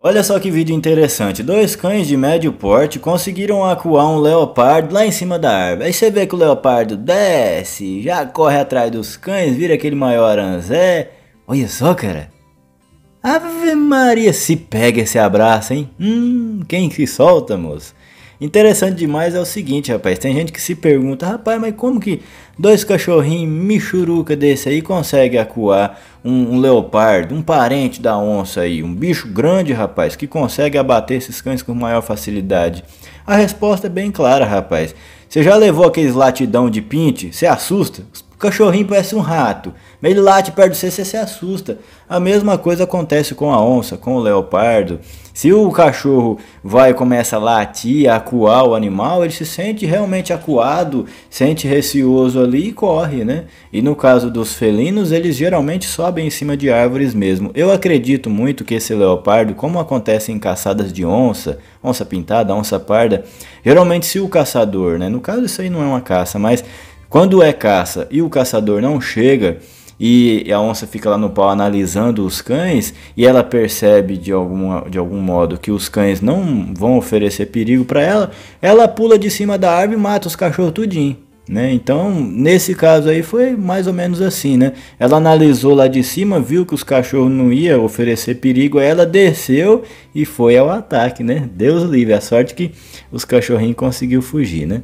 Olha só que vídeo interessante, dois cães de médio porte conseguiram acuar um leopardo lá em cima da árvore. Aí você vê que o leopardo desce, já corre atrás dos cães, vira aquele maior anzé. Olha só, cara. Ave Maria, se pega esse abraço, hein? Hum, quem se solta, moço? Interessante demais é o seguinte, rapaz. Tem gente que se pergunta, rapaz, mas como que dois cachorrinhos michuruca desse aí consegue acuar um, um leopardo, um parente da onça aí, um bicho grande, rapaz, que consegue abater esses cães com maior facilidade? A resposta é bem clara, rapaz. Você já levou aqueles latidão de pinte? Você assusta? Os o cachorrinho parece um rato, mas ele late perto de você, você se assusta. A mesma coisa acontece com a onça, com o leopardo. Se o cachorro vai e começa a latir, a acuar o animal, ele se sente realmente acuado, sente receoso ali e corre, né? E no caso dos felinos, eles geralmente sobem em cima de árvores mesmo. Eu acredito muito que esse leopardo, como acontece em caçadas de onça, onça pintada, onça parda, geralmente se o caçador, né? No caso isso aí não é uma caça, mas quando é caça e o caçador não chega e a onça fica lá no pau analisando os cães e ela percebe de, alguma, de algum modo que os cães não vão oferecer perigo para ela, ela pula de cima da árvore e mata os cachorros tudinho. Né? Então, nesse caso aí foi mais ou menos assim, né? Ela analisou lá de cima, viu que os cachorros não ia oferecer perigo, aí ela desceu e foi ao ataque, né? Deus livre, a sorte que os cachorrinhos conseguiu fugir, né?